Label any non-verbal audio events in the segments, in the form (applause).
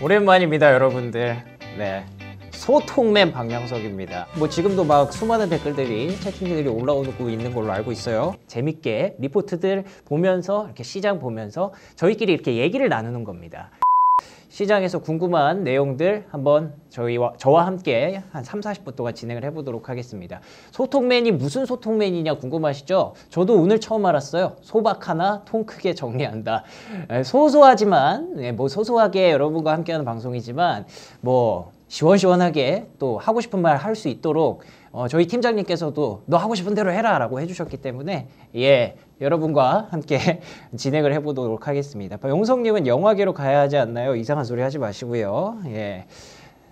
오랜만입니다 여러분들 네 소통맨 박명석입니다 뭐 지금도 막 수많은 댓글들이 채팅들이 올라오고 있는 걸로 알고 있어요 재밌게 리포트들 보면서 이렇게 시장 보면서 저희끼리 이렇게 얘기를 나누는 겁니다 시장에서 궁금한 내용들 한번 저희와 저와 함께 한 3, 40분 동안 진행을 해보도록 하겠습니다. 소통맨이 무슨 소통맨이냐 궁금하시죠? 저도 오늘 처음 알았어요. 소박 하나 통 크게 정리한다. 소소하지만 예, 뭐 소소하게 여러분과 함께하는 방송이지만 뭐 시원시원하게 또 하고 싶은 말 할 수 있도록 어, 저희 팀장님께서도 너 하고 싶은 대로 해라 라고 해주셨기 때문에 예 여러분과 함께 (laughs) 진행을 해보도록 하겠습니다. 용성님은 영화계로 가야 하지 않나요? 이상한 소리 하지 마시고요. 예.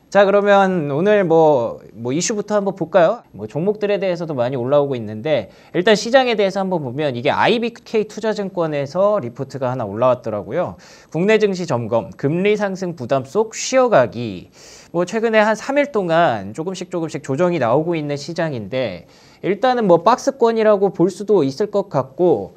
자 그러면 오늘 뭐, 뭐 이슈부터 한번 볼까요? 뭐 종목들에 대해서도 많이 올라오고 있는데 일단 시장에 대해서 한번 보면 이게 IBK 투자증권에서 리포트가 하나 올라왔더라고요. 국내 증시 점검, 금리 상승 부담 속 쉬어가기. 뭐 최근에 한 3일 동안 조금씩 조금씩 조정이 나오고 있는 시장인데 일단은 뭐 박스권이라고 볼 수도 있을 것 같고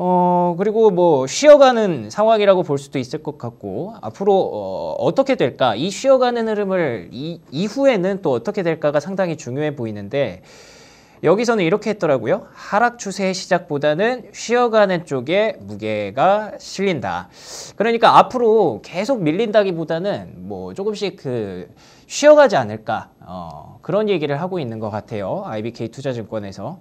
어, 그리고 뭐 쉬어가는 상황이라고 볼 수도 있을 것 같고 앞으로 어, 떻게 될까 이 쉬어가는 흐름을 이, 이후에는 또 어떻게 될까가 상당히 중요해 보이는데 여기서는 이렇게 했더라고요. 하락 추세의 시작보다는 쉬어가는 쪽에 무게가 실린다. 그러니까 앞으로 계속 밀린다기보다는 뭐 조금씩 그 쉬어가지 않을까 어, 그런 얘기를 하고 있는 것 같아요. IBK 투자증권에서.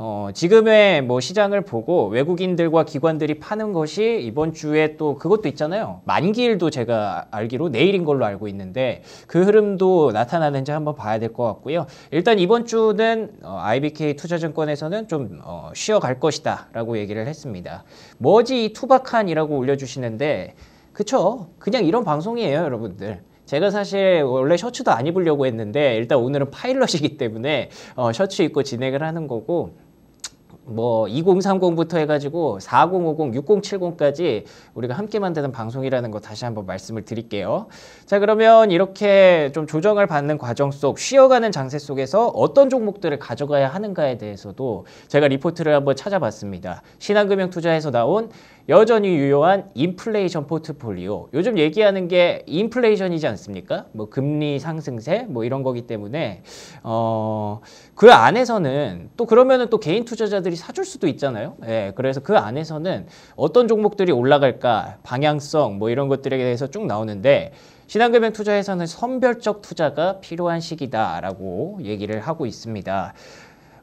어, 지금의 뭐 시장을 보고 외국인들과 기관들이 파는 것이 이번 주에 또 그것도 있잖아요. 만기일도 제가 알기로 내일인 걸로 알고 있는데 그 흐름도 나타나는지 한번 봐야 될 것 같고요. 일단 이번 주는 어, IBK 투자증권에서는 좀 어, 쉬어갈 것이다 라고 얘기를 했습니다. 뭐지 이 투박한이라고 올려주시는데 그쵸? 그냥 이런 방송이에요 여러분들. 제가 사실 원래 셔츠도 안 입으려고 했는데 일단 오늘은 파일럿이기 때문에 어, 셔츠 입고 진행을 하는 거고 뭐 2030부터 해가지고 4050, 6070까지 우리가 함께 만드는 방송이라는 거 다시 한번 말씀을 드릴게요. 자 그러면 이렇게 좀 조정을 받는 과정 속 쉬어가는 장세 속에서 어떤 종목들을 가져가야 하는가에 대해서도 제가 리포트를 한번 찾아봤습니다. 신한금융투자에서 나온 여전히 유효한 인플레이션 포트폴리오. 요즘 얘기하는 게 인플레이션이지 않습니까? 뭐 금리 상승세 뭐 이런 거기 때문에 어 그 안에서는 또 그러면은 또 개인 투자자들이 사줄 수도 있잖아요. 예. 그래서 그 안에서는 어떤 종목들이 올라갈까 방향성 뭐 이런 것들에 대해서 쭉 나오는데 신한금융 투자에서는 선별적 투자가 필요한 시기다라고 얘기를 하고 있습니다.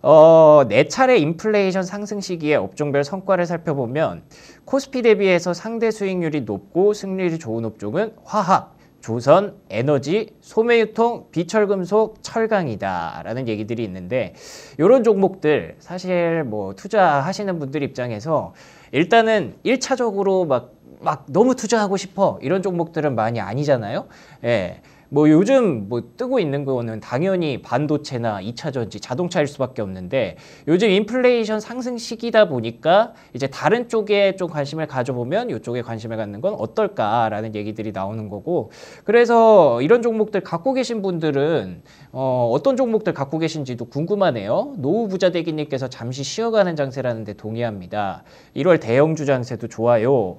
어, 네 차례 인플레이션 상승 시기에 업종별 성과를 살펴보면 코스피 대비해서 상대 수익률이 높고 승률이 좋은 업종은 화학, 조선, 에너지, 소매유통, 비철금속, 철강이다 라는 얘기들이 있는데 이런 종목들 사실 뭐 투자하시는 분들 입장에서 일단은 일차적으로 막, 막 너무 투자하고 싶어 이런 종목들은 많이 아니잖아요. 예. 뭐 요즘 뭐 뜨고 있는 거는 당연히 반도체나 2차 전지, 자동차일 수밖에 없는데 요즘 인플레이션 상승 시기다 보니까 이제 다른 쪽에 좀 관심을 가져보면 요쪽에 관심을 갖는 건 어떨까라는 얘기들이 나오는 거고 그래서 이런 종목들 갖고 계신 분들은 어, 어떤 종목들 갖고 계신지도 궁금하네요. 노후 부자 대기님께서 잠시 쉬어가는 장세라는데 동의합니다. 1월 대형주 장세도 좋아요.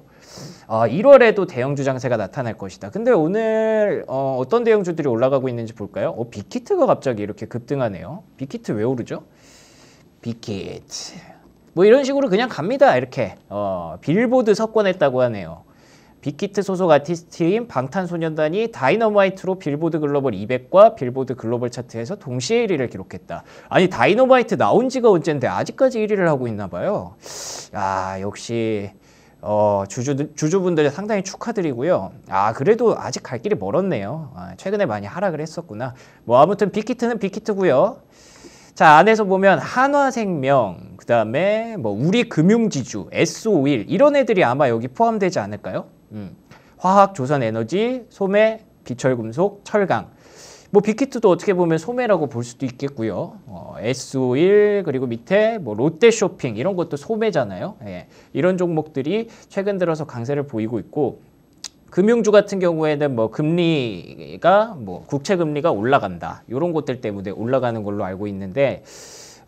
어, 아, 1월에도 대형주 장세가 나타날 것이다. 근데 오늘 어, 떤 대형주들이 올라가고 있는지 볼까요? 어, 빅히트가 갑자기 이렇게 급등하네요. 빅히트 왜 오르죠? 빅히트. 뭐 이런 식으로 그냥 갑니다. 이렇게 어, 빌보드 석권했다고 하네요. 빅히트 소속 아티스트인 방탄소년단이 다이너마이트로 빌보드 글로벌 200과 빌보드 글로벌 차트에서 동시에 1위를 기록했다. 아니 다이너마이트 나온 지가 언젠데 아직까지 1위를 하고 있나 봐요. 아 역시 어, 주주, 주주분들 상당히 축하드리고요. 아, 그래도 아직 갈 길이 멀었네요. 아, 최근에 많이 하락을 했었구나. 뭐, 아무튼 빅히트는 빅히트고요. 자, 안에서 보면 한화생명, 그 다음에 뭐, 우리금융지주, S51, 이런 애들이 아마 여기 포함되지 않을까요? 음. 화학, 조선에너지, 소매, 비철금속, 철강. 뭐 빅히트도 어떻게 보면 소매라고 볼 수도 있겠고요. 어, S1 그리고 밑에 뭐 롯데쇼핑 이런 것도 소매잖아요. 예. 이런 종목들이 최근 들어서 강세를 보이고 있고 금융주 같은 경우에는 뭐 금리가 뭐 국채 금리가 올라간다 이런 것들 때문에 올라가는 걸로 알고 있는데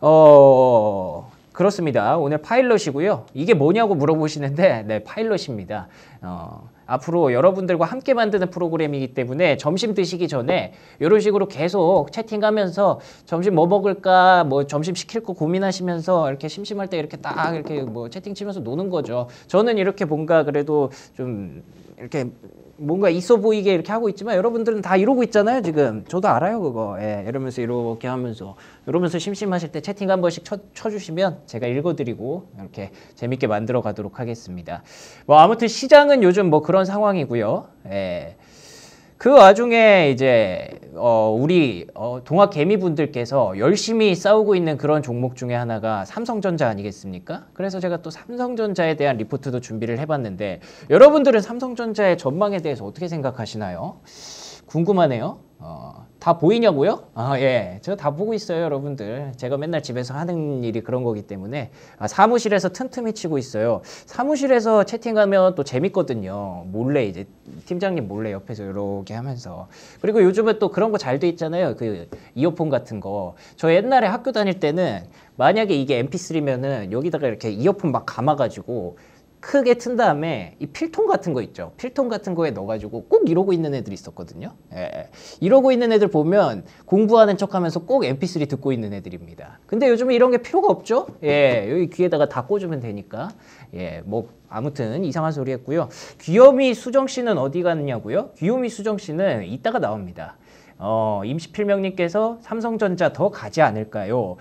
어. 그렇습니다. 오늘 파일럿이고요. 이게 뭐냐고 물어보시는데 네 파일럿입니다. 어, 앞으로 여러분들과 함께 만드는 프로그램이기 때문에 점심 드시기 전에 이런 식으로 계속 채팅하면서 점심 뭐 먹을까 뭐 점심 시킬 거 고민하시면서 이렇게 심심할 때 이렇게 딱 이렇게 뭐 채팅 치면서 노는 거죠. 저는 이렇게 뭔가 그래도 좀 이렇게 뭔가 있어 보이게 이렇게 하고 있지만 여러분들은 다 이러고 있잖아요 지금 저도 알아요 그거 예, 이러면서 이렇게 하면서 이러면서 심심하실 때 채팅 한 번씩 쳐, 쳐주시면 제가 읽어드리고 이렇게 재밌게 만들어 가도록 하겠습니다 뭐 아무튼 시장은 요즘 뭐 그런 상황이고요 예. 그 와중에 이제 어 우리 어 동학 개미분들께서 열심히 싸우고 있는 그런 종목 중에 하나가 삼성전자 아니겠습니까? 그래서 제가 또 삼성전자에 대한 리포트도 준비를 해봤는데 여러분들은 삼성전자의 전망에 대해서 어떻게 생각하시나요? 궁금하네요. 어, 다 보이냐고요? 아, 예. 저 다 보고 있어요, 여러분들. 제가 맨날 집에서 하는 일이 그런 거기 때문에. 아, 사무실에서 틈틈이 치고 있어요. 사무실에서 채팅하면 또 재밌거든요. 몰래 이제 팀장님 몰래 옆에서 이렇게 하면서. 그리고 요즘에 또 그런 거 잘 돼 있잖아요. 그 이어폰 같은 거. 저 옛날에 학교 다닐 때는 만약에 이게 mp3면은 여기다가 이렇게 이어폰 막 감아가지고 크게 튼 다음에 이 필통 같은 거 있죠. 필통 같은 거에 넣어가지고 꼭 이러고 있는 애들이 있었거든요. 예, 예. 이러고 있는 애들 보면 공부하는 척하면서 꼭 MP3 듣고 있는 애들입니다. 근데 요즘은 이런 게 필요가 없죠. 예, 여기 귀에다가 다 꽂으면 되니까. 예, 뭐 아무튼 이상한 소리 했고요. 귀요미 수정 씨는 어디 갔냐고요? 귀요미 수정 씨는 이따가 나옵니다. 어, 임시필명님께서 삼성전자 더 가지 않을까요?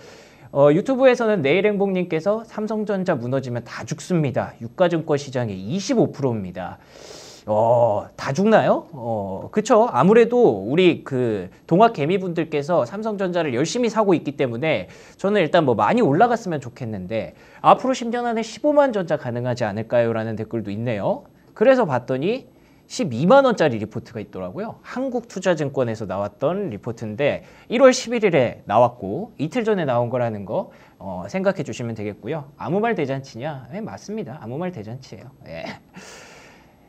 어, 유튜브에서는 내일행복님께서 삼성전자 무너지면 다 죽습니다. 유가증권 시장의 25%입니다. 어, 다 죽나요? 어, 그쵸. 아무래도 우리 그 동학 개미분들께서 삼성전자를 열심히 사고 있기 때문에 저는 일단 뭐 많이 올라갔으면 좋겠는데 앞으로 10년 안에 15만 전자 가능하지 않을까요? 라는 댓글도 있네요. 그래서 봤더니 12만 원짜리 리포트가 있더라고요. 한국투자증권에서 나왔던 리포트인데 1월 11일에 나왔고 이틀 전에 나온 거라는 거 어, 생각해 주시면 되겠고요. 아무 말 대잔치냐? 네, 맞습니다. 아무 말 대잔치예요. 네. 예.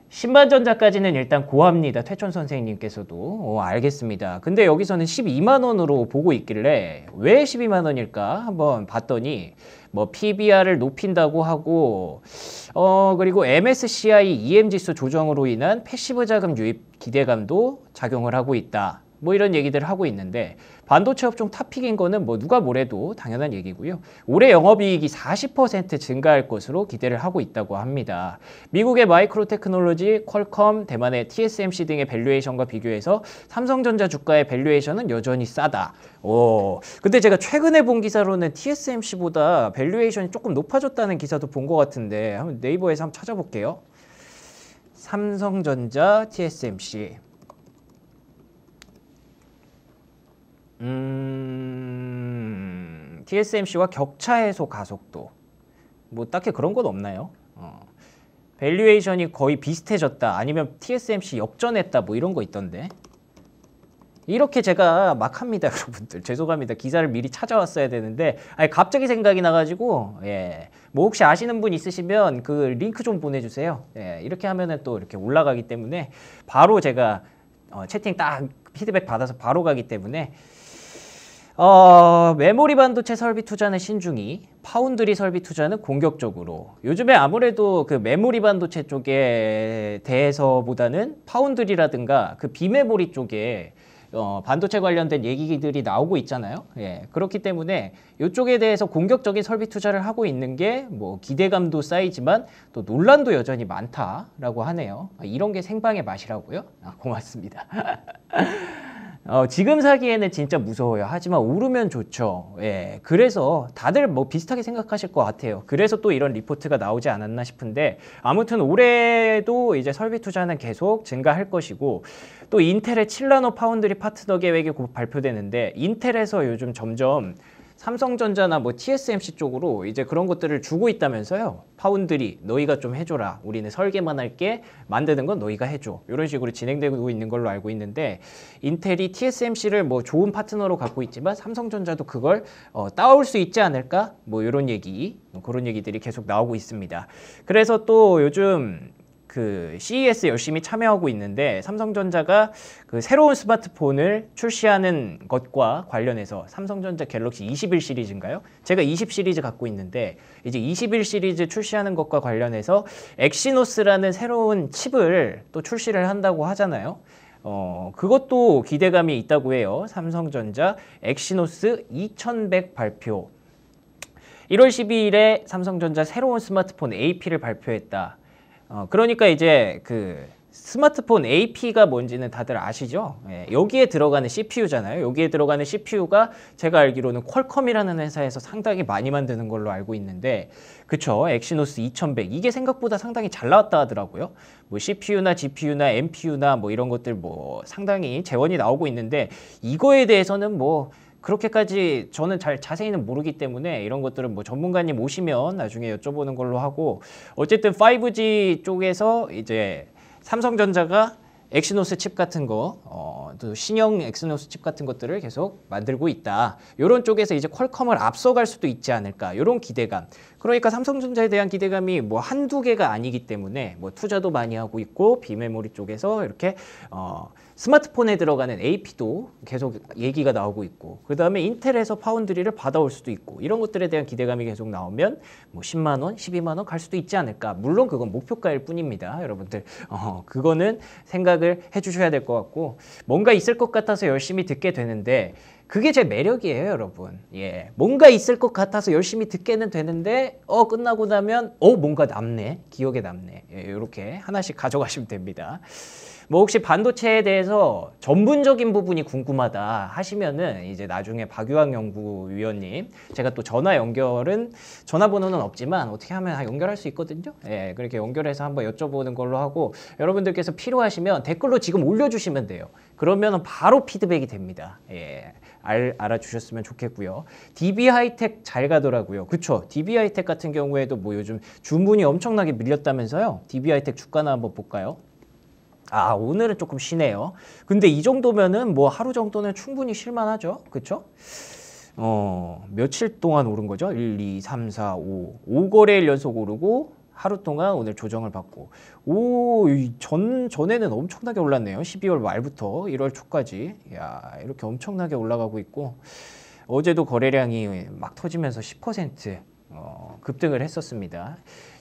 10만 전자까지는 일단 고합니다. 퇴촌 선생님께서도 오, 어, 알겠습니다. 근데 여기서는 12만 원으로 보고 있길래 왜 12만 원일까 한번 봤더니 뭐 PBR을 높인다고 하고 어 그리고 MSCI EM 지수 조정으로 인한 패시브 자금 유입 기대감도 작용을 하고 있다. 뭐 이런 얘기들을 하고 있는데 반도체 업종 탑픽인 거는 뭐 누가 뭐래도 당연한 얘기고요. 올해 영업이익이 40% 증가할 것으로 기대를 하고 있다고 합니다. 미국의 마이크로 테크놀로지, 퀄컴, 대만의 TSMC 등의 밸류에이션과 비교해서 삼성전자 주가의 밸류에이션은 여전히 싸다. 오. 근데 제가 최근에 본 기사로는 TSMC보다 밸류에이션이 조금 높아졌다는 기사도 본 것 같은데 한번 네이버에서 한번 찾아볼게요. 삼성전자 TSMC 음, TSMC와 격차 해소 가속도 뭐 딱히 그런 건 없나요? 어. 밸류에이션이 거의 비슷해졌다 아니면 TSMC 역전했다 뭐 이런 거 있던데 이렇게 제가 막 합니다 (laughs) 여러분들 죄송합니다 기사를 미리 찾아왔어야 되는데 아니 갑자기 생각이 나가지고 예뭐 혹시 아시는 분 있으시면 그 링크 좀 보내주세요 예 이렇게 하면은 또 이렇게 올라가기 때문에 바로 제가 어, 채팅 딱 피드백 받아서 바로 가기 때문에 어, 메모리 반도체 설비 투자는 신중히, 파운드리 설비 투자는 공격적으로. 요즘에 아무래도 그 메모리 반도체 쪽에 대해서보다는 파운드리라든가 그 비메모리 쪽에 어, 반도체 관련된 얘기들이 나오고 있잖아요. 예, 그렇기 때문에 이쪽에 대해서 공격적인 설비 투자를 하고 있는 게 뭐 기대감도 쌓이지만 또 논란도 여전히 많다라고 하네요. 아, 이런 게 생방의 맛이라고요? 아, 고맙습니다. (laughs) 어, 지금 사기에는 진짜 무서워요. 하지만 오르면 좋죠. 예. 그래서 다들 뭐 비슷하게 생각하실 것 같아요. 그래서 또 이런 리포트가 나오지 않았나 싶은데 아무튼 올해도 이제 설비 투자는 계속 증가할 것이고 또 인텔의 칠라노 파운드리 파트너 계획이 곧 발표되는데 인텔에서 요즘 점점 삼성전자나 뭐 TSMC 쪽으로 이제 그런 것들을 주고 있다면서요. 파운드리 너희가 좀 해줘라. 우리는 설계만 할게 만드는 건 너희가 해줘. 이런 식으로 진행되고 있는 걸로 알고 있는데 인텔이 TSMC를 뭐 좋은 파트너로 갖고 있지만 삼성전자도 그걸 어, 따올 수 있지 않을까? 뭐 이런 얘기 뭐 그런 얘기들이 계속 나오고 있습니다. 그래서 또 요즘 그 CES 열심히 참여하고 있는데 삼성전자가 그 새로운 스마트폰을 출시하는 것과 관련해서 삼성전자 갤럭시 21 시리즈인가요? 제가 20 시리즈 갖고 있는데 이제 21 시리즈 출시하는 것과 관련해서 엑시노스라는 새로운 칩을 또 출시를 한다고 하잖아요. 어, 그것도 기대감이 있다고 해요. 삼성전자 엑시노스 2100 발표. 1월 12일에 삼성전자 새로운 스마트폰 AP를 발표했다. 어, 그러니까 이제 그 스마트폰 AP가 뭔지는 다들 아시죠? 예, 여기에 들어가는 CPU잖아요. 여기에 들어가는 CPU가 제가 알기로는 퀄컴이라는 회사에서 상당히 많이 만드는 걸로 알고 있는데 그쵸 엑시노스 2100 이게 생각보다 상당히 잘 나왔다 하더라고요. 뭐 CPU나 GPU나 MPU나 뭐 이런 것들 뭐 상당히 재원이 나오고 있는데 이거에 대해서는 뭐 그렇게까지 저는 잘 자세히는 모르기 때문에 이런 것들은 뭐 전문가님 오시면 나중에 여쭤보는 걸로 하고 어쨌든 5G 쪽에서 이제 삼성전자가 엑시노스 칩 같은 거, 어, 또 신형 엑시노스 칩 같은 것들을 계속 만들고 있다. 이런 쪽에서 이제 퀄컴을 앞서갈 수도 있지 않을까. 이런 기대감. 그러니까 삼성전자에 대한 기대감이 뭐 한두 개가 아니기 때문에 뭐 투자도 많이 하고 있고 비메모리 쪽에서 이렇게 어, 스마트폰에 들어가는 AP도 계속 얘기가 나오고 있고 그 다음에 인텔에서 파운드리를 받아올 수도 있고 이런 것들에 대한 기대감이 계속 나오면 뭐 10만 원, 12만 원 갈 수도 있지 않을까 물론 그건 목표가일 뿐입니다 여러분들 어, 그거는 생각을 해주셔야 될 것 같고 뭔가 있을 것 같아서 열심히 듣게 되는데 그게 제 매력이에요 여러분 예 뭔가 있을 것 같아서 열심히 듣게는 되는데 어 끝나고 나면 어 뭔가 남네 기억에 남네 예, 이렇게 하나씩 가져가시면 됩니다 뭐 혹시 반도체에 대해서 전문적인 부분이 궁금하다 하시면은 이제 나중에 박유학 연구위원님 제가 또 전화 연결은 전화번호는 없지만 어떻게 하면 연결할 수 있거든요. 예, 그렇게 연결해서 한번 여쭤보는 걸로 하고 여러분들께서 필요하시면 댓글로 지금 올려주시면 돼요. 그러면 바로 피드백이 됩니다. 예. 알, 아주셨으면 좋겠고요. DB 하이텍 잘 가더라고요. 그쵸? DB 하이텍 같은 경우에도 뭐 요즘 주문이 엄청나게 밀렸다면서요? DB 하이텍 주가나 한번 볼까요? 아 오늘은 조금 쉬네요. 근데 이 정도면은 뭐 하루 정도는 충분히 쉴만하죠. 그쵸? 어 며칠 동안 오른 거죠? 1, 2, 3, 4, 5 5거래일 연속 오르고 하루 동안 오늘 조정을 받고 오 전 전에는 엄청나게 올랐네요. 12월 말부터 1월 초까지 야 이렇게 엄청나게 올라가고 있고 어제도 거래량이 막 터지면서 10% 어, 급등을 했었습니다.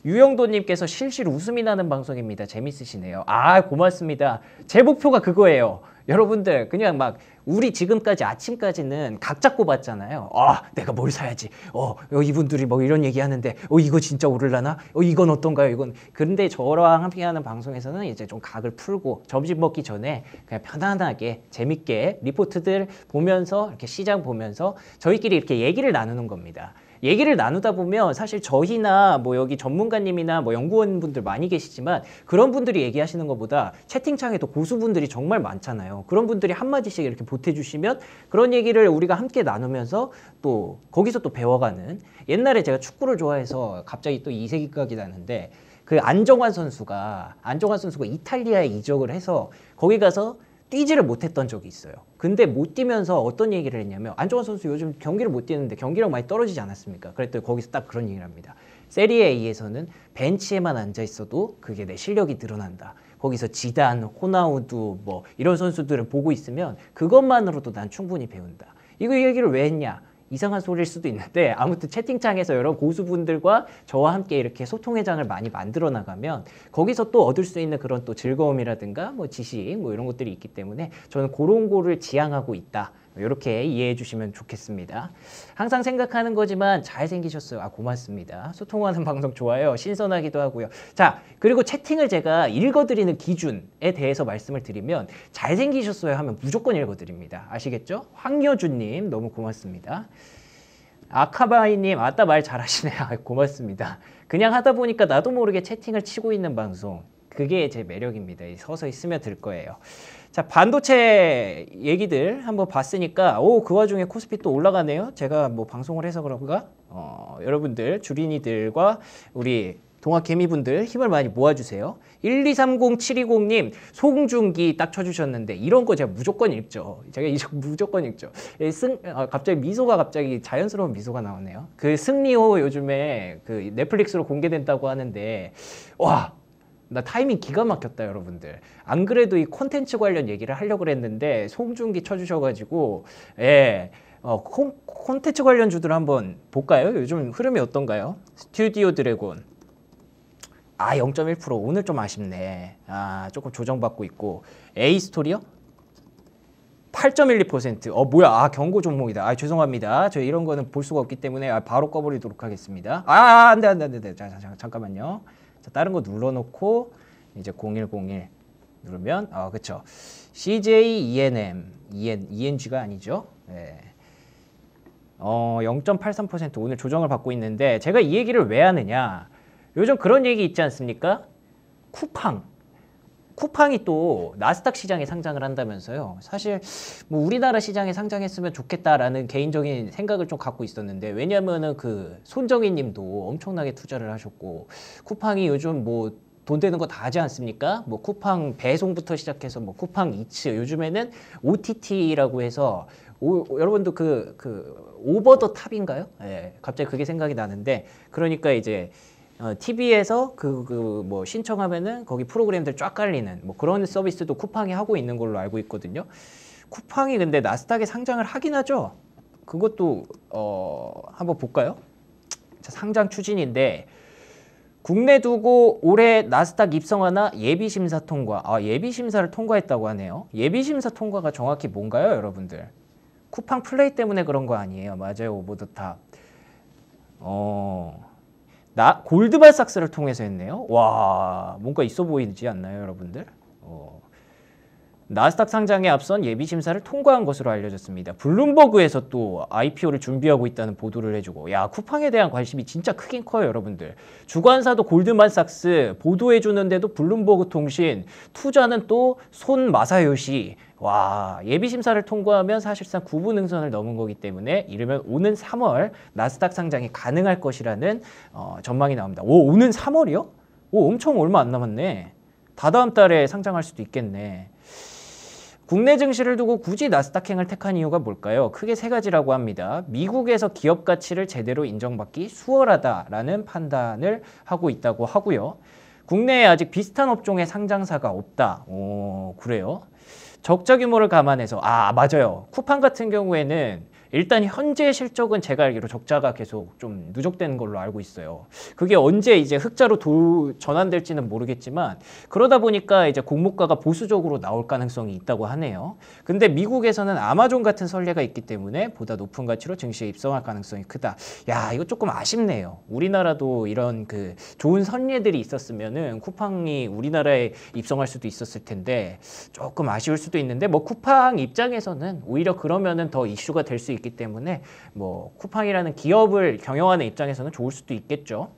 유영도님께서 실실 웃음이 나는 방송입니다. 재밌으시네요. 아 고맙습니다. 제 목표가 그거예요. 여러분들 그냥 막 우리 지금까지 아침까지는 각 잡고 봤잖아요. 아 내가 뭘 사야지. 어, 어 이분들이 뭐 이런 얘기하는데 어 이거 진짜 오를라나? 어 이건 어떤가요? 이건 그런데 저랑 함께하는 방송에서는 이제 좀 각을 풀고 점심 먹기 전에 그냥 편안하게 재밌게 리포트들 보면서 이렇게 시장 보면서 저희끼리 이렇게 얘기를 나누는 겁니다. 얘기를 나누다 보면 사실 저희나 뭐 여기 전문가님이나 뭐 연구원분들 많이 계시지만 그런 분들이 얘기하시는 것보다 채팅창에도 고수분들이 정말 많잖아요. 그런 분들이 한마디씩 이렇게 보태주시면 그런 얘기를 우리가 함께 나누면서 또 거기서 또 배워가는 옛날에 제가 축구를 좋아해서 갑자기 또 이세기각이 나는데 그 안정환 선수가 안정환 선수가 이탈리아에 이적을 해서 거기 가서 뛰지를 못했던 적이 있어요. 근데 못 뛰면서 어떤 얘기를 했냐면 안정환 선수 요즘 경기를 못 뛰는데 경기력 많이 떨어지지 않았습니까? 그랬더니 거기서 딱 그런 얘기를 합니다. 세리에 A에서는 벤치에만 앉아 있어도 그게 내 실력이 드러난다 거기서 지단, 호나우두 뭐 이런 선수들을 보고 있으면 그것만으로도 난 충분히 배운다. 이거 얘기를 왜 했냐? 이상한 소리일 수도 있는데 아무튼 채팅창에서 여러 고수분들과 저와 함께 이렇게 소통의 장을 많이 만들어 나가면 거기서 또 얻을 수 있는 그런 또 즐거움이라든가 뭐 지식 뭐 이런 것들이 있기 때문에 저는 그런 거를 지향하고 있다. 이렇게 이해해 주시면 좋겠습니다. 항상 생각하는 거지만 잘생기셨어요. 아 고맙습니다. 소통하는 (laughs) 방송 좋아요. 신선하기도 하고요. 자 그리고 채팅을 제가 읽어드리는 기준에 대해서 말씀을 드리면 잘생기셨어요 하면 무조건 읽어드립니다. 아시겠죠? 황여준님 너무 고맙습니다. 아카바이님 아따 말 잘하시네. 요 (laughs) 고맙습니다. 그냥 하다 보니까 나도 모르게 채팅을 치고 있는 방송 그게 제 매력입니다. 서서히 스며들 거예요. 자, 반도체 얘기들 한번 봤으니까 오, 그 와중에 코스피 또 올라가네요. 제가 뭐 방송을 해서 그런가? 어, 여러분들 주린이들과 우리 동학 개미분들 힘을 많이 모아주세요. 1230720님 송중기딱 쳐주셨는데 이런 거 제가 무조건 읽죠. 제가 이거 (laughs) 무조건 읽죠. 예, 승, 아, 갑자기 미소가 갑자기 자연스러운 미소가 나오네요. 그 승리호 요즘에 그 넷플릭스로 공개된다고 하는데 와나 타이밍 기가 막혔다 여러분들 안 그래도 이 콘텐츠 관련 얘기를 하려고 그랬는데 송중기 쳐주셔가지고 예 어, 콘, 콘텐츠 관련 주들 한번 볼까요? 요즘 흐름이 어떤가요? 스튜디오 드래곤 아 0.1% 오늘 좀 아쉽네 아 조금 조정받고 있고 에이스토리요? 8.12%어 뭐야 아 경고 종목이다 아 죄송합니다 저 이런 거는 볼 수가 없기 때문에 아, 바로 꺼버리도록 하겠습니다 아, 아, 아 안돼 안돼 안돼 잠깐만요 자, 다른 거 눌러놓고 이제 0101 누르면 아 그쵸 CJ ENM EN ENG가 아니죠. 네. 어, 0.83% 오늘 조정을 받고 있는데 제가 이 얘기를 왜 하느냐. 요즘 그런 얘기 있지 않습니까? 쿠팡. 쿠팡이 또 나스닥 시장에 상장을 한다면서요. 사실 뭐 우리나라 시장에 상장했으면 좋겠다라는 개인적인 생각을 좀 갖고 있었는데 왜냐면은 그 손정희 님도 엄청나게 투자를 하셨고 쿠팡이 요즘 뭐 돈 되는 거 다 하지 않습니까? 뭐 쿠팡 배송부터 시작해서 뭐 쿠팡 이츠 요즘에는 OTT라고 해서 오, 여러분도 그, 그 오버 더 탑인가요? 예, 갑자기 그게 생각이 나는데 그러니까 이제 어, TV에서 그 그 뭐 신청하면은 거기 프로그램들 쫙 깔리는 뭐 그런 서비스도 쿠팡이 하고 있는 걸로 알고 있거든요. 쿠팡이 근데 나스닥에 상장을 하긴 하죠. 그것도 어 한번 볼까요? 자, 상장 추진인데 국내 두고 올해 나스닥 입성하나 예비심사 통과. 아, 예비심사를 통과했다고 하네요. 예비심사 통과가 정확히 뭔가요, 여러분들? 쿠팡 플레이 때문에 그런 거 아니에요. 맞아요, 오보드탑. 어... 나 골드발삭스를 통해서 했네요. 와 뭔가 있어 보이지 않나요, 여러분들? 어. 나스닥 상장에 앞선 예비 심사를 통과한 것으로 알려졌습니다. 블룸버그에서 또 IPO를 준비하고 있다는 보도를 해주고 야 쿠팡에 대한 관심이 진짜 크긴 커요 여러분들. 주관사도 골드만삭스 보도해주는데도 블룸버그 통신 투자는 또 손 마사요시 와 예비심사를 통과하면 사실상 구분능선을 넘은 거기 때문에 이르면 오는 3월 나스닥 상장이 가능할 것이라는 어, 전망이 나옵니다. 오 오는 3월이요? 오 엄청 얼마 안 남았네. 다다음 달에 상장할 수도 있겠네. 국내 증시를 두고 굳이 나스닥행을 택한 이유가 뭘까요? 크게 세 가지라고 합니다. 미국에서 기업 가치를 제대로 인정받기 수월하다라는 판단을 하고 있다고 하고요. 국내에 아직 비슷한 업종의 상장사가 없다. 오, 그래요? 적자 규모를 감안해서 아 맞아요. 쿠팡 같은 경우에는 일단 현재 실적은 제가 알기로 적자가 계속 좀누적된 걸로 알고 있어요. 그게 언제 이제 흑자로 도, 전환될지는 모르겠지만 그러다 보니까 이제 공모가가 보수적으로 나올 가능성이 있다고 하네요. 근데 미국에서는 아마존 같은 선례가 있기 때문에 보다 높은 가치로 증시에 입성할 가능성이 크다. 야, 이거 조금 아쉽네요. 우리나라도 이런 그 좋은 선례들이 있었으면은 쿠팡이 우리나라에 입성할 수도 있었을 텐데 조금 아쉬울 수도 있는데 뭐 쿠팡 입장에서는 오히려 그러면은 더 이슈가 될수있 있기 때문에 뭐 쿠팡이라는 기업을 경영하는 입장에서는 좋을 수도 있겠죠.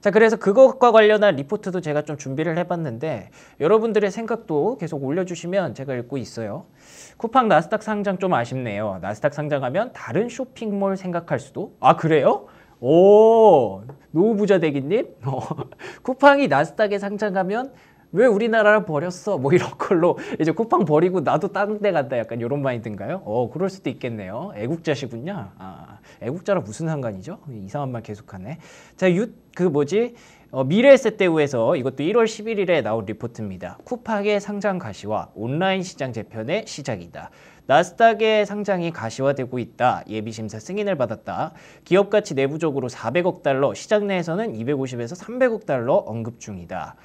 자 그래서 그것과 관련한 리포트도 제가 좀 준비를 해봤는데 여러분들의 생각도 계속 올려주시면 제가 읽고 있어요 쿠팡 나스닥 상장 좀 아쉽네요 나스닥 상장하면 다른 쇼핑몰 생각할 수도 아 그래요? 오 노후부자 대기님 (laughs) 어, 쿠팡이 나스닥에 상장하면 왜 우리나라를 버렸어? 뭐 이런 걸로 이제 쿠팡 버리고 나도 딴데갔다 약간 이런 마인드인가요? 어 그럴 수도 있겠네요. 애국자시군요. 아 애국자랑 무슨 상관이죠? 이상한 말 계속하네. 자, 유그 뭐지? 어, 미래에셋대우에서 이것도 1월 11일에 나온 리포트입니다. 쿠팡의 상장 가시와 온라인 시장 재편의 시작이다. 나스닥의 상장이 가시화되고 있다. 예비심사 승인을 받았다. 기업 가치 내부적으로 400억 달러, 시장 내에서는 250에서 300억 달러 언급 중이다.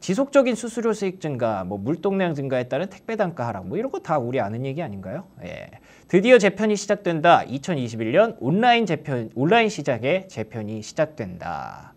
지속적인 수수료 수익 증가, 뭐 물동량 증가에 따른 택배 단가 하락 뭐 이런 거 다 우리 아는 얘기 아닌가요? 예. 드디어 재편이 시작된다. 2021년 온라인 재편 온라인 시장의 재편이 시작된다.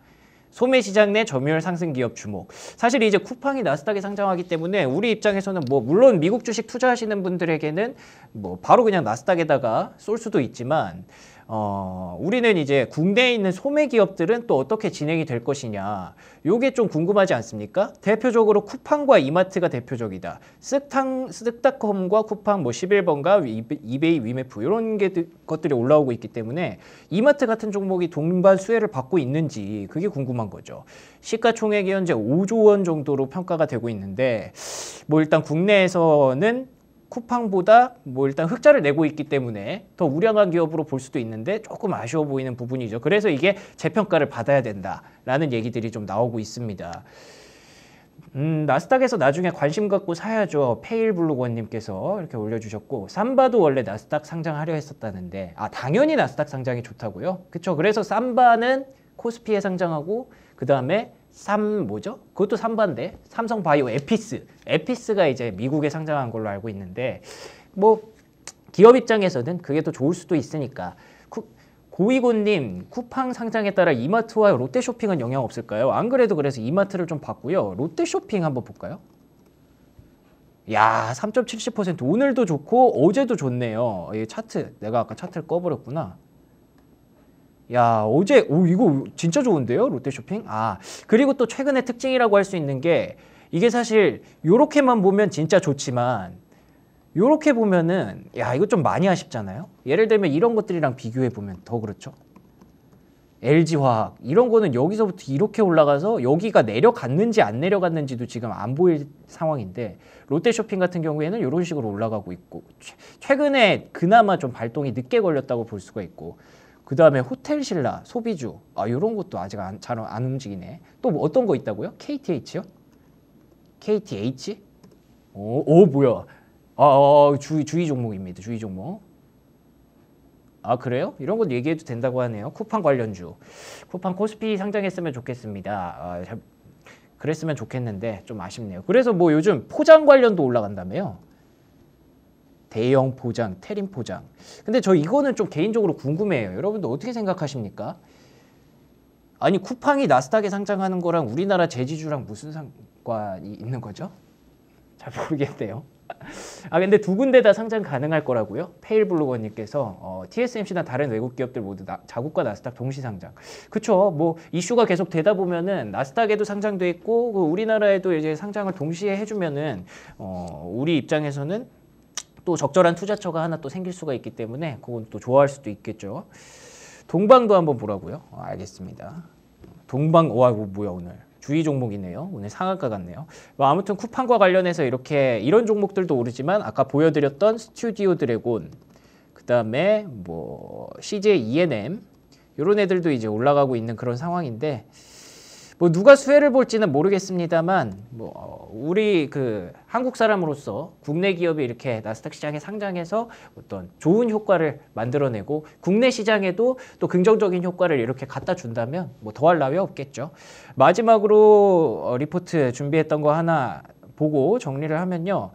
소매 시장 내 점유율 상승 기업 주목. 사실 이제 쿠팡이 나스닥에 상장하기 때문에 우리 입장에서는 뭐 물론 미국 주식 투자하시는 분들에게는 뭐 바로 그냥 나스닥에다가 쏠 수도 있지만 어, 우리는 이제 국내에 있는 소매 기업들은 또 어떻게 진행이 될 것이냐. 요게 좀 궁금하지 않습니까? 대표적으로 쿠팡과 이마트가 대표적이다. 쓱탕, 쓱닷컴과 쿠팡 뭐 11번가 이베이, 위메프 이런 게, 것들이 올라오고 있기 때문에 이마트 같은 종목이 동반 수혜를 받고 있는지 그게 궁금한 거죠. 시가총액이 현재 5조 원 정도로 평가가 되고 있는데 뭐 일단 국내에서는 쿠팡보다 뭐 일단 흑자를 내고 있기 때문에 더 우량한 기업으로 볼 수도 있는데 조금 아쉬워 보이는 부분이죠. 그래서 이게 재평가를 받아야 된다라는 얘기들이 좀 나오고 있습니다. 음, 나스닥에서 나중에 관심 갖고 사야죠. 페일블루건님께서 이렇게 올려주셨고 삼바도 원래 나스닥 상장하려 했었다는데 아 당연히 나스닥 상장이 좋다고요? 그쵸 그래서 삼바는 코스피에 상장하고 그 다음에 삼 뭐죠? 그것도 3반데 삼성바이오 에피스. 에피스가 이제 미국에 상장한 걸로 알고 있는데 뭐 기업 입장에서는 그게 더 좋을 수도 있으니까 고이곤님 쿠팡 상장에 따라 이마트와 롯데쇼핑은 영향 없을까요? 안 그래도 그래서 이마트를 좀 봤고요. 롯데쇼핑 한번 볼까요? 야, 3.70% 오늘도 좋고 어제도 좋네요. 이 예, 차트, 내가 아까 차트를 꺼버렸구나. 야 어제 오 이거 진짜 좋은데요 롯데쇼핑 아 그리고 또 최근의 특징이라고 할 수 있는 게 이게 사실 요렇게만 보면 진짜 좋지만 요렇게 보면은 야 이거 좀 많이 아쉽잖아요 예를 들면 이런 것들이랑 비교해 보면 더 그렇죠 LG화학 이런 거는 여기서부터 이렇게 올라가서 여기가 내려갔는지 안 내려갔는지도 지금 안 보일 상황인데 롯데쇼핑 같은 경우에는 이런 식으로 올라가고 있고 최근에 그나마 좀 발동이 늦게 걸렸다고 볼 수가 있고 그 다음에 호텔 신라, 소비주 아 이런 것도 아직 잘안 안 움직이네. 또 뭐 어떤 거 있다고요? KTH요? KTH? 오, 오 뭐야? 아, 아주 아, 주의 종목입니다. 주의 종목. 아 그래요? 이런 건 얘기해도 된다고 하네요. 쿠팡 관련주. 쿠팡 코스피 상장했으면 좋겠습니다. 아, 그랬으면 좋겠는데 좀 아쉽네요. 그래서 뭐 요즘 포장 관련도 올라간다며요. 대형 포장, 테림 포장. 근데 저 이거는 좀 개인적으로 궁금해요. 여러분들 어떻게 생각하십니까? 아니 쿠팡이 나스닥에 상장하는 거랑 우리나라 제지주랑 무슨 상관이 있는 거죠? 잘 모르겠네요. 아 근데 두 군데 다 상장 가능할 거라고요? 페일블로거님께서 어, TSMC나 다른 외국 기업들 모두 나, 자국과 나스닥 동시 상장. 그쵸? 뭐 이슈가 계속 되다 보면은 나스닥에도 상장돼 있고 그 우리나라에도 이제 상장을 동시에 해주면은 어, 우리 입장에서는 또 적절한 투자처가 하나 또 생길 수가 있기 때문에 그건 또 좋아할 수도 있겠죠. 동방도 한번 보라고요. 아, 알겠습니다. 동방 와 이거 뭐야 오늘 주의 종목이네요. 오늘 상한가 같네요. 뭐 아무튼 쿠팡과 관련해서 이렇게 이런 종목들도 오르지만 아까 보여드렸던 스튜디오 드래곤 그다음에 뭐 CJ E&M 이런 애들도 이제 올라가고 있는 그런 상황인데 뭐 누가 수혜를 볼지는 모르겠습니다만 뭐 어, 우리 그 한국 사람으로서 국내 기업이 이렇게 나스닥 시장에 상장해서 어떤 좋은 효과를 만들어내고 국내 시장에도 또 긍정적인 효과를 이렇게 갖다 준다면 뭐 더할 나위 없겠죠. 마지막으로 어, 리포트 준비했던 거 하나 보고 정리를 하면요.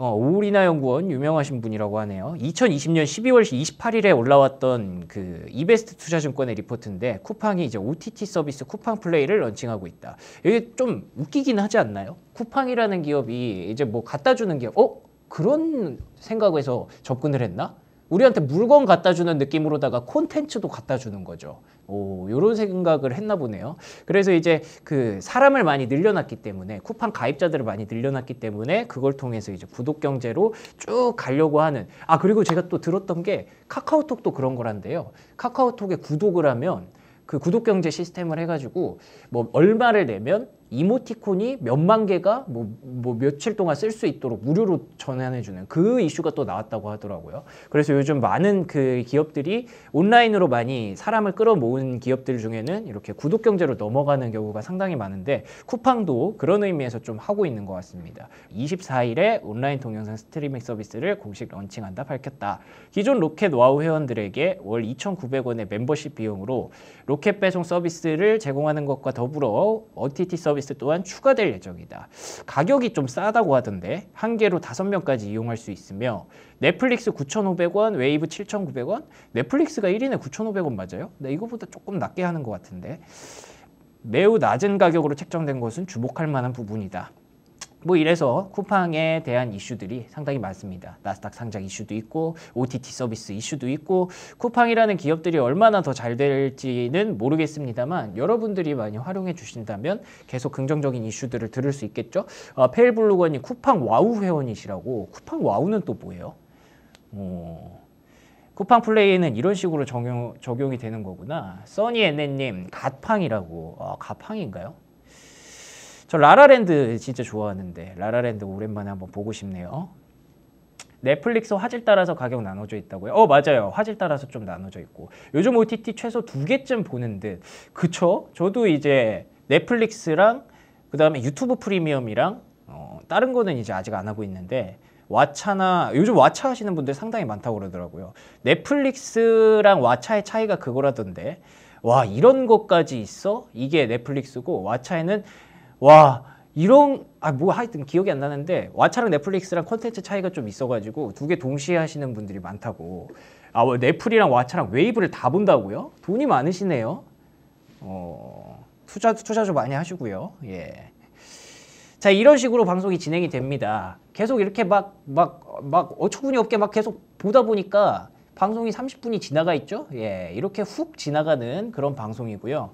어, 오리나 연구원 유명하신 분이라고 하네요. 2020년 12월 28일에 올라왔던 그 이베스트 투자증권의 리포트인데 쿠팡이 이제 OTT 서비스 쿠팡 플레이를 런칭하고 있다. 이게 좀 웃기긴 하지 않나요? 쿠팡이라는 기업이 이제 뭐 갖다 주는 기업, 어? 그런 생각에서 접근을 했나? 우리한테 물건 갖다 주는 느낌으로다가 콘텐츠도 갖다 주는 거죠. 오, 요런 생각을 했나 보네요. 그래서 이제 그 사람을 많이 늘려놨기 때문에 쿠팡 가입자들을 많이 늘려놨기 때문에 그걸 통해서 이제 구독 경제로 쭉 가려고 하는 아 그리고 제가 또 들었던 게 카카오톡도 그런 거란데요. 카카오톡에 구독을 하면 그 구독 경제 시스템을 해가지고 뭐 얼마를 내면 이모티콘이 몇만 개가 뭐, 뭐 며칠 동안 쓸 수 있도록 무료로 전환해주는 그 이슈가 또 나왔다고 하더라고요. 그래서 요즘 많은 그 기업들이 온라인으로 많이 사람을 끌어모은 기업들 중에는 이렇게 구독 경제로 넘어가는 경우가 상당히 많은데 쿠팡도 그런 의미에서 좀 하고 있는 것 같습니다. 24일에 온라인 동영상 스트리밍 서비스를 공식 런칭한다 밝혔다. 기존 로켓 와우 회원들에게 월 2,900원의 멤버십 비용으로 로켓 배송 서비스를 제공하는 것과 더불어 OTT 서비스 서비스 또한 추가될 예정이다. 가격이 좀 싸다고 하던데 한 개로 다섯 명까지 이용할 수 있으며 넷플릭스 9,500원, 웨이브 7,900원, 넷플릭스가 1인에 9,500원 맞아요? 네, 이거보다 조금 낮게 하는 것 같은데 매우 낮은 가격으로 책정된 것은 주목할 만한 부분이다. 뭐 이래서 쿠팡에 대한 이슈들이 상당히 많습니다. 나스닥 상장 이슈도 있고 OTT 서비스 이슈도 있고 쿠팡이라는 기업들이 얼마나 더 잘 될지는 모르겠습니다만 여러분들이 많이 활용해 주신다면 계속 긍정적인 이슈들을 들을 수 있겠죠. 아, 페일블루건이 쿠팡 와우 회원이시라고 쿠팡 와우는 또 뭐예요? 어... 쿠팡 플레이에는 이런 식으로 적용, 적용이 되는 거구나. 써니엔네님, 갓팡이라고. 아, 갓팡인가요? 저 라라랜드 진짜 좋아하는데 라라랜드 오랜만에 한번 보고 싶네요. 넷플릭스 화질 따라서 가격 나눠져 있다고요? 어 맞아요. 화질 따라서 좀 나눠져 있고 요즘 OTT 최소 두 개쯤 보는 듯 그쵸? 저도 이제 넷플릭스랑 그 다음에 유튜브 프리미엄이랑 어, 다른 거는 이제 아직 안 하고 있는데 왓챠나 요즘 왓챠 하시는 분들 상당히 많다고 그러더라고요. 넷플릭스랑 왓챠의 차이가 그거라던데 와 이런 것까지 있어? 이게 넷플릭스고 왓챠에는 와 이런 아 뭐 하여튼 기억이 안 나는데 왓챠랑 넷플릭스랑 콘텐츠 차이가 좀 있어가지고 두 개 동시에 하시는 분들이 많다고 아 넷플이랑 왓챠랑 웨이브를 다 본다고요? 돈이 많으시네요. 어 투자 투자 좀 많이 하시고요. 예. 자 이런 식으로 방송이 진행이 됩니다. 계속 이렇게 막 막 막 어처구니 없게 막 계속 보다 보니까 방송이 30분이 지나가 있죠. 예 이렇게 훅 지나가는 그런 방송이고요.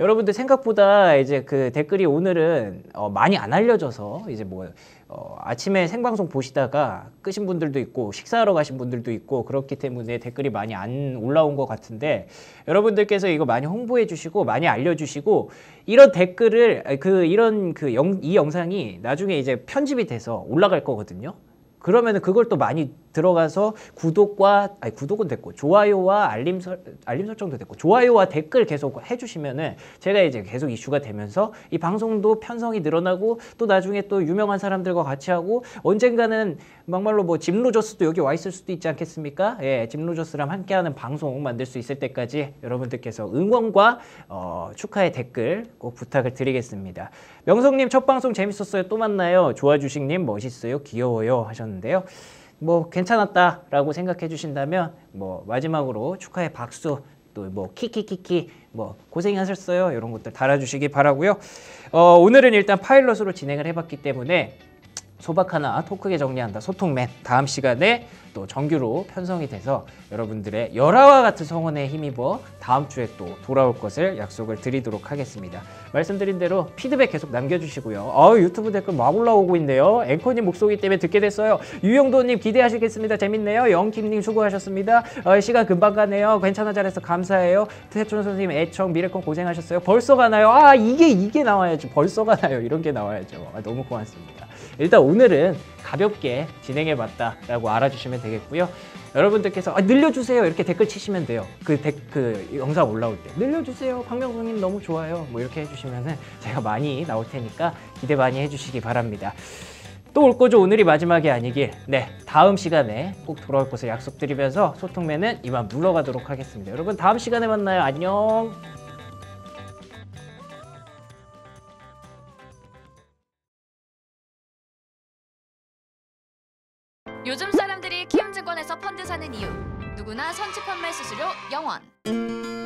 여러분들 생각보다 이제 그 댓글이 오늘은 어 많이 안 알려져서 이제 뭐어 아침에 생방송 보시다가 끄신 분들도 있고 식사하러 가신 분들도 있고 그렇기 때문에 댓글이 많이 안 올라온 것 같은데 여러분들께서 이거 많이 홍보해 주시고 많이 알려주시고 이런 댓글을 그 이런 그 영 이 영상이 나중에 이제 편집이 돼서 올라갈 거거든요. 그러면 은 그걸 또 많이 들어가서 구독과 아니 구독은 됐고 좋아요와 알림 설 알림 설정도 됐고 좋아요와 댓글 계속 해주시면은 제가 이제 계속 이슈가 되면서 이 방송도 편성이 늘어나고 또 나중에 또 유명한 사람들과 같이 하고 언젠가는 막말로 뭐 짐 로저스도 여기 와 있을 수도 있지 않겠습니까? 예, 짐 로저스랑 함께하는 방송 만들 수 있을 때까지 여러분들께서 응원과 어, 축하의 댓글 꼭 부탁을 드리겠습니다. 명성님 첫 방송 재밌었어요. 또 만나요. 좋아주식님 멋있어요. 귀여워요 하셨는데요. 뭐 괜찮았다라고 생각해 주신다면 뭐 마지막으로 축하의 박수 또뭐 키키키키 뭐 고생하셨어요 이런 것들 달아주시기 바라고요. 어, 오늘은 일단 파일럿으로 진행을 해봤기 때문에 소박 하나 토크게 정리한다 소통맨 다음 시간에 또 정규로 편성이 돼서 여러분들의 열화와 같은 성원에 힘입어 다음 주에 또 돌아올 것을 약속을 드리도록 하겠습니다. 말씀드린 대로 피드백 계속 남겨주시고요. 아 유튜브 댓글 막 올라오고 있네요. 앵커님 목소리 때문에 듣게 됐어요. 유영도님 기대하시겠습니다. 재밌네요. 영킴님 수고하셨습니다. 어, 시간 금방 가네요. 괜찮아 잘해서 감사해요. 태촌 선생님 애청 미래콘 고생하셨어요. 벌써 가나요? 아 이게 이게 나와야지. 벌써 가나요? 이런 게 나와야죠. 아, 너무 고맙습니다. 일단 오늘은 가볍게 진행해봤다 라고 알아주시면 되겠고요 여러분들께서 아, 늘려주세요 이렇게 댓글 치시면 돼요 그, 데, 그 영상 올라올 때 늘려주세요 박명수님 너무 좋아요 뭐 이렇게 해주시면 제가 많이 나올 테니까 기대 많이 해주시기 바랍니다 또 올 거죠 오늘이 마지막이 아니길 네 다음 시간에 꼭 돌아올 것을 약속드리면서 소통맨은 이만 물러가도록 하겠습니다 여러분 다음 시간에 만나요 안녕 전화 선취 판매 수수료 0원.